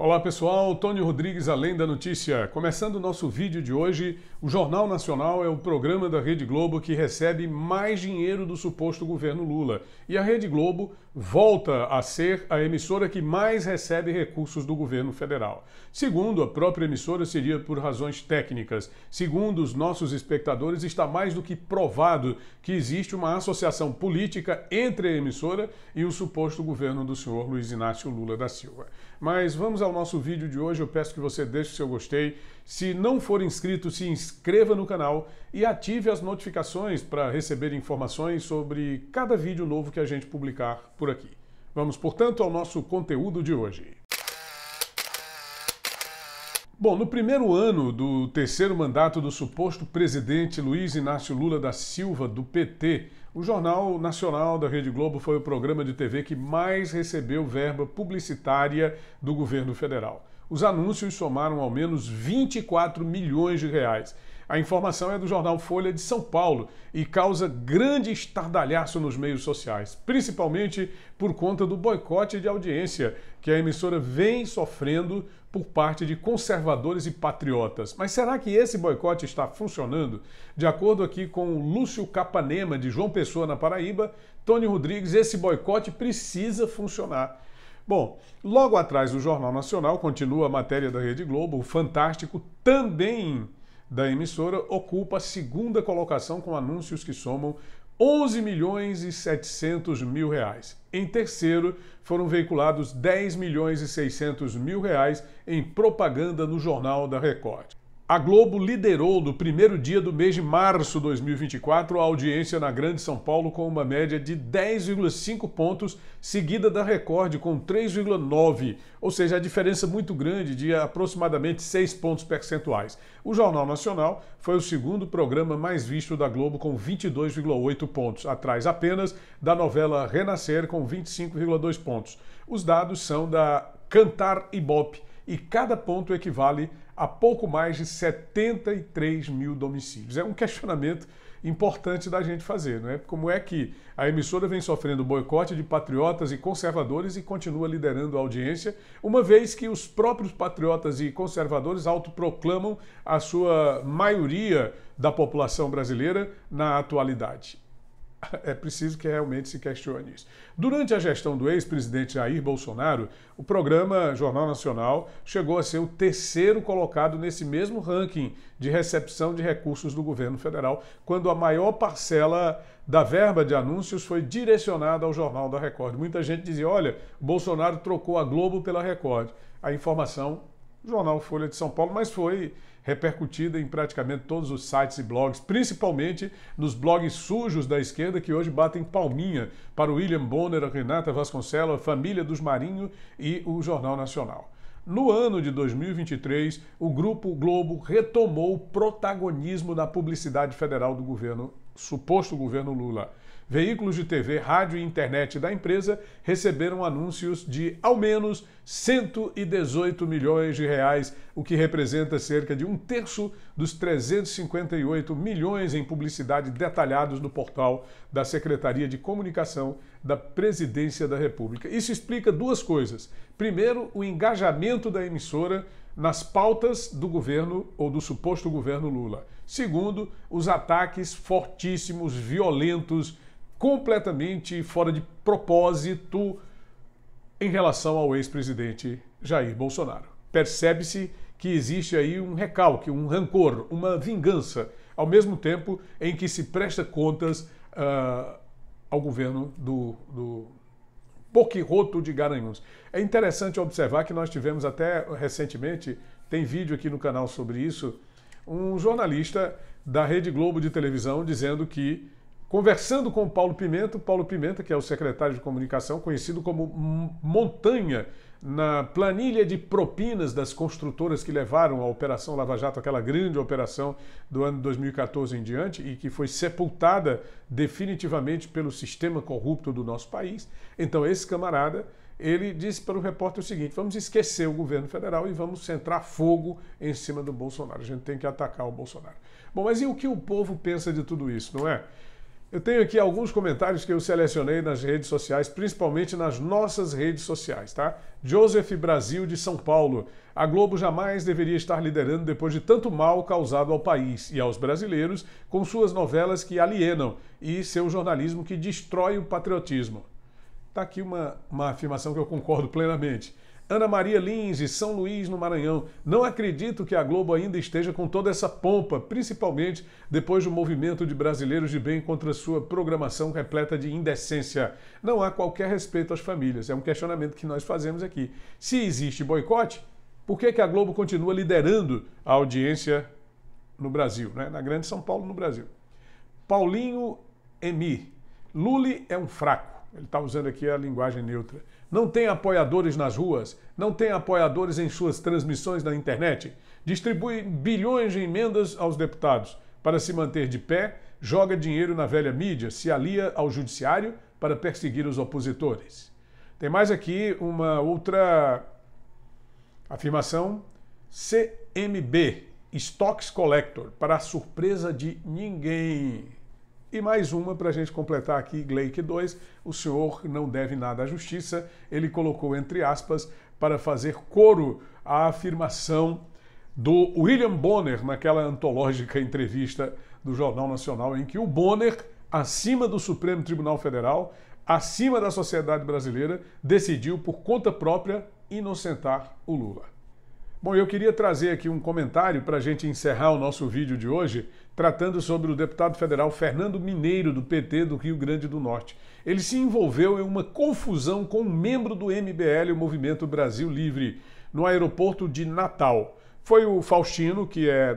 Olá pessoal, Tony Rodrigues, Além da Notícia. Começando o nosso vídeo de hoje, o Jornal Nacional é o programa da Rede Globo que recebe mais dinheiro do suposto governo Lula. E a Rede Globo volta a ser a emissora que mais recebe recursos do governo federal. Segundo a própria emissora, seria por razões técnicas. Segundo os nossos espectadores, está mais do que provado que existe uma associação política entre a emissora e o suposto governo do senhor Luiz Inácio Lula da Silva. Mas vamos ao ao nosso vídeo de hoje, eu peço que você deixe o seu gostei. Se não for inscrito, se inscreva no canal e ative as notificações para receber informações sobre cada vídeo novo que a gente publicar por aqui. Vamos, portanto, ao nosso conteúdo de hoje. Bom, no primeiro ano do terceiro mandato do suposto presidente Luiz Inácio Lula da Silva, do PT, o Jornal Nacional da Rede Globo foi o programa de TV que mais recebeu verba publicitária do governo federal. Os anúncios somaram ao menos 24 milhões de reais. A informação é do jornal Folha de São Paulo e causa grande estardalhaço nos meios sociais, principalmente por conta do boicote de audiência que a emissora vem sofrendo por parte de conservadores e patriotas. Mas será que esse boicote está funcionando? De acordo aqui com o Lúcio Capanema, de João Pessoa, na Paraíba, Tony Rodrigues, esse boicote precisa funcionar. Bom, logo atrás do Jornal Nacional, continua a matéria da Rede Globo, o Fantástico também da emissora, ocupa a segunda colocação com anúncios que somam 11 milhões e 700 mil reais. Em terceiro, foram veiculados 10 milhões e 600 mil reais em propaganda no Jornal da Record. A Globo liderou no primeiro dia do mês de março de 2024 a audiência na Grande São Paulo com uma média de 10,5 pontos, seguida da Record com 3,9, ou seja, a diferença muito grande de aproximadamente 6 pontos percentuais. O Jornal Nacional foi o segundo programa mais visto da Globo com 22,8 pontos, atrás apenas da novela Renascer com 25,2 pontos. Os dados são da Cantar Ibope e cada ponto equivale a pouco mais de 73 mil domicílios. É um questionamento importante da gente fazer, não é? Como é que a emissora vem sofrendo boicote de patriotas e conservadores e continua liderando a audiência, uma vez que os próprios patriotas e conservadores autoproclamam a sua maioria da população brasileira na atualidade é preciso que realmente se questione isso. Durante a gestão do ex-presidente Jair Bolsonaro, o programa Jornal Nacional chegou a ser o terceiro colocado nesse mesmo ranking de recepção de recursos do governo federal, quando a maior parcela da verba de anúncios foi direcionada ao Jornal da Record. Muita gente dizia: olha, Bolsonaro trocou a Globo pela Record. A informação, Jornal Folha de São Paulo, mas foi repercutida em praticamente todos os sites e blogs, principalmente nos blogs sujos da esquerda que hoje batem palminha para o William Bonner, a Renata Vasconcelos, a família dos Marinho e o Jornal Nacional. No ano de 2023, o Grupo Globo retomou o protagonismo da publicidade federal do governo, suposto governo Lula. Veículos de TV, rádio e internet da empresa receberam anúncios de ao menos 118 milhões de reais, o que representa cerca de um terço dos 358 milhões em publicidade detalhados no portal da Secretaria de Comunicação da Presidência da República. Isso explica duas coisas. Primeiro, o engajamento da emissora nas pautas do governo ou do suposto governo Lula. Segundo, os ataques fortíssimos, violentos completamente fora de propósito em relação ao ex-presidente Jair Bolsonaro. Percebe-se que existe aí um recalque, um rancor, uma vingança, ao mesmo tempo em que se presta contas uh, ao governo do, do Poquiroto de Garanhuns. É interessante observar que nós tivemos até recentemente, tem vídeo aqui no canal sobre isso, um jornalista da Rede Globo de televisão dizendo que Conversando com o Paulo Pimenta, Paulo Pimenta, que é o secretário de comunicação, conhecido como Montanha, na planilha de propinas das construtoras que levaram a Operação Lava Jato, aquela grande operação do ano 2014 em diante, e que foi sepultada definitivamente pelo sistema corrupto do nosso país. Então, esse camarada ele disse para o repórter o seguinte: vamos esquecer o governo federal e vamos centrar fogo em cima do Bolsonaro. A gente tem que atacar o Bolsonaro. Bom, mas e o que o povo pensa de tudo isso, não é? Eu tenho aqui alguns comentários que eu selecionei nas redes sociais, principalmente nas nossas redes sociais, tá? Joseph Brasil de São Paulo. A Globo jamais deveria estar liderando depois de tanto mal causado ao país e aos brasileiros com suas novelas que alienam e seu jornalismo que destrói o patriotismo. Tá aqui uma, uma afirmação que eu concordo plenamente. Ana Maria Lins, de São Luís, no Maranhão. Não acredito que a Globo ainda esteja com toda essa pompa, principalmente depois do movimento de brasileiros de bem contra sua programação repleta de indecência. Não há qualquer respeito às famílias. É um questionamento que nós fazemos aqui. Se existe boicote, por que, que a Globo continua liderando a audiência no Brasil, né? na Grande São Paulo, no Brasil? Paulinho Emi. Lully é um fraco. Ele está usando aqui a linguagem neutra. Não tem apoiadores nas ruas, não tem apoiadores em suas transmissões na internet. Distribui bilhões de emendas aos deputados para se manter de pé, joga dinheiro na velha mídia, se alia ao judiciário para perseguir os opositores. Tem mais aqui uma outra afirmação. CMB, Stocks Collector, para a surpresa de ninguém. E mais uma para a gente completar aqui, Gleick 2. O senhor não deve nada à justiça. Ele colocou entre aspas para fazer coro à afirmação do William Bonner naquela antológica entrevista do Jornal Nacional, em que o Bonner, acima do Supremo Tribunal Federal, acima da sociedade brasileira, decidiu por conta própria inocentar o Lula. Bom, eu queria trazer aqui um comentário para a gente encerrar o nosso vídeo de hoje, tratando sobre o deputado federal Fernando Mineiro, do PT do Rio Grande do Norte. Ele se envolveu em uma confusão com um membro do MBL, o Movimento Brasil Livre, no aeroporto de Natal. Foi o Faustino, que é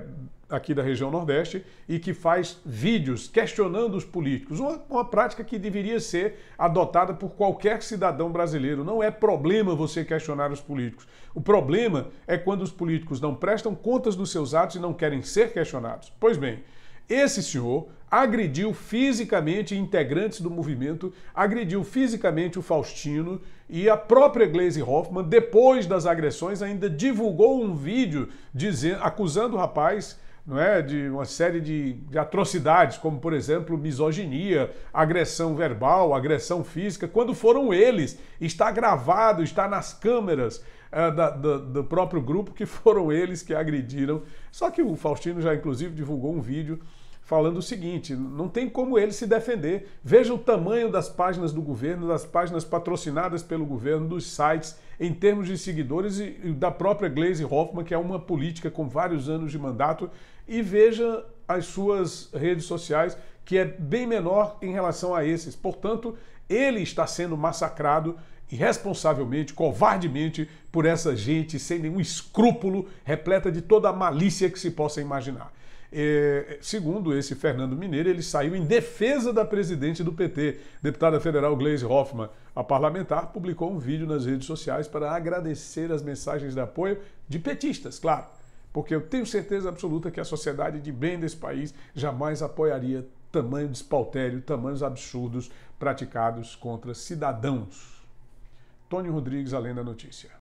aqui da região Nordeste e que faz vídeos questionando os políticos. Uma, uma prática que deveria ser adotada por qualquer cidadão brasileiro. Não é problema você questionar os políticos. O problema é quando os políticos não prestam contas dos seus atos e não querem ser questionados. Pois bem, esse senhor agrediu fisicamente integrantes do movimento, agrediu fisicamente o Faustino e a própria Glaze Hoffman, depois das agressões, ainda divulgou um vídeo dizendo, acusando o rapaz não é, de uma série de, de atrocidades, como, por exemplo, misoginia, agressão verbal, agressão física, quando foram eles. Está gravado, está nas câmeras. Eh, da, da, do próprio grupo, que foram eles que agrediram. Só que o Faustino já, inclusive, divulgou um vídeo falando o seguinte: não tem como ele se defender. Veja o tamanho das páginas do governo, das páginas patrocinadas pelo governo, dos sites, em termos de seguidores e, da própria Glaze Hoffman, que é uma política com vários anos de mandato, e veja as suas redes sociais, que é bem menor em relação a esses. Portanto, ele está sendo massacrado irresponsavelmente, covardemente, por essa gente sem nenhum escrúpulo, repleta de toda a malícia que se possa imaginar. É, segundo esse Fernando Mineiro, ele saiu em defesa da presidente do PT, deputada federal Gleise Hoffmann. A parlamentar publicou um vídeo nas redes sociais para agradecer as mensagens de apoio de petistas, claro, porque eu tenho certeza absoluta que a sociedade de bem desse país jamais apoiaria tamanho despautério, tamanhos absurdos praticados contra cidadãos. Tony Rodrigues, além da notícia.